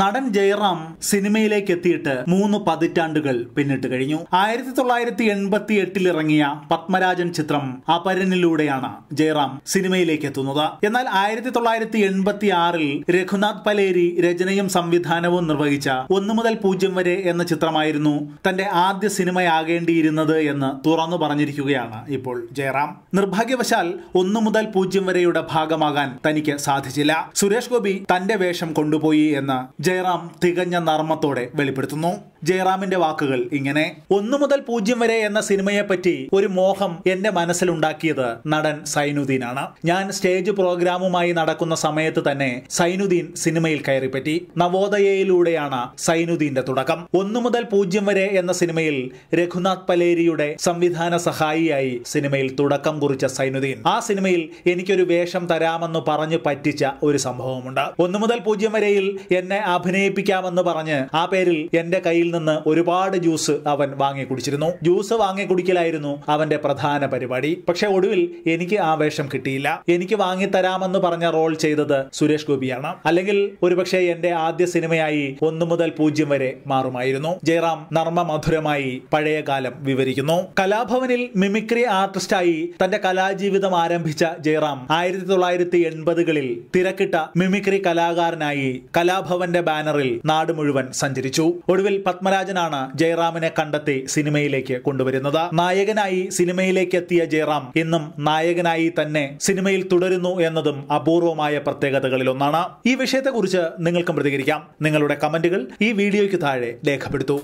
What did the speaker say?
നടൻ ജയറാം സിനിമയിലേക്ക് എത്തിയിട്ട് മൂന്ന് പതിറ്റാണ്ടുകൾ പിന്നിട്ട് കഴിഞ്ഞു ആയിരത്തി തൊള്ളായിരത്തി എൺപത്തി എട്ടിൽ ഇറങ്ങിയ പത്മരാജൻ ചിത്രം അപരനിലൂടെയാണ് ജയറാം സിനിമയിലേക്ക് എത്തുന്നത് എന്നാൽ ആയിരത്തി തൊള്ളായിരത്തി എൺപത്തി ആറിൽ രഘുനാഥ് പലേരി രചനയും സംവിധാനവും നിർവഹിച്ച ഒന്നു മുതൽ പൂജ്യം വരെ എന്ന ചിത്രമായിരുന്നു തന്റെ ആദ്യ സിനിമയാകേണ്ടിയിരുന്നത് എന്ന് തുറന്നു പറഞ്ഞിരിക്കുകയാണ് ഇപ്പോൾ ജയറാം നിർഭാഗ്യവശാൽ ഒന്നു മുതൽ പൂജ്യം വരെയുടെ ഭാഗമാകാൻ തനിക്ക് സാധിച്ചില്ല സുരേഷ് ഗോപി തന്റെ വേഷം കൊണ്ടുപോയി എന്ന് ജയറാം തികഞ്ഞ നർമ്മത്തോടെ വെളിപ്പെടുത്തുന്നു ജയറാമിന്റെ വാക്കുകൾ ഇങ്ങനെ ഒന്നു മുതൽ പൂജ്യം വരെ എന്ന സിനിമയെ പറ്റി ഒരു മോഹം എന്റെ മനസ്സിലുണ്ടാക്കിയത് നടൻ സൈനുദ്ദീനാണ് ഞാൻ സ്റ്റേജ് പ്രോഗ്രാമുമായി നടക്കുന്ന സമയത്ത് തന്നെ സൈനുദ്ദീൻ സിനിമയിൽ കയറിപ്പറ്റി നവോദയയിലൂടെയാണ് സൈനുദ്ദീന്റെ തുടക്കം ഒന്നു മുതൽ പൂജ്യം വരെ എന്ന സിനിമയിൽ രഘുനാഥ് പലേരിയുടെ സംവിധാന സഹായിയായി സിനിമയിൽ തുടക്കം കുറിച്ച സൈനുദ്ദീൻ ആ സിനിമയിൽ എനിക്കൊരു വേഷം തരാമെന്ന് പറഞ്ഞു പറ്റിച്ച ഒരു സംഭവമുണ്ട് ഒന്നു മുതൽ പൂജ്യം വരെയിൽ എന്നെ അഭിനയിപ്പിക്കാമെന്ന് പറഞ്ഞ് ആ പേരിൽ എന്റെ കയ്യിൽ നിന്ന് ഒരുപാട് ജ്യൂസ് അവൻ വാങ്ങി കുടിച്ചിരുന്നു ജ്യൂസ് വാങ്ങി കുടിക്കലായിരുന്നു അവന്റെ പ്രധാന പരിപാടി പക്ഷെ ഒടുവിൽ എനിക്ക് ആ വേഷം കിട്ടിയില്ല എനിക്ക് വാങ്ങി തരാമെന്ന് പറഞ്ഞ റോൾ ചെയ്തത് സുരേഷ് ഗോപിയാണ് അല്ലെങ്കിൽ ഒരുപക്ഷെ എന്റെ ആദ്യ സിനിമയായി ഒന്നു മുതൽ പൂജ്യം വരെ മാറുമായിരുന്നു ജയറാം നർമ്മ മധുരമായി പഴയ കാലം വിവരിക്കുന്നു കലാഭവനിൽ മിമിക്രി ആർട്ടിസ്റ്റായി തന്റെ കലാജീവിതം ആരംഭിച്ച ജയറാം ആയിരത്തി തൊള്ളായിരത്തി എൺപതുകളിൽ തിരക്കിട്ട മിമിക്രി കലാകാരനായി കലാഭവന്റെ ജയറാമിന്റെ ബാനറിൽ നാട് മുഴുവൻ സഞ്ചരിച്ചു ഒടുവിൽ പത്മരാജനാണ് ജയറാമിനെ കണ്ടെത്തി സിനിമയിലേക്ക് കൊണ്ടുവരുന്നത് നായകനായി സിനിമയിലേക്ക് എത്തിയ ജയറാം ഇന്നും നായകനായി തന്നെ സിനിമയിൽ തുടരുന്നു എന്നതും അപൂർവമായ പ്രത്യേകതകളിലൊന്നാണ് ഈ വിഷയത്തെക്കുറിച്ച് നിങ്ങൾക്കും പ്രതികരിക്കാം നിങ്ങളുടെ കമന്റുകൾ ഈ വീഡിയോയ്ക്ക് താഴെ രേഖപ്പെടുത്തു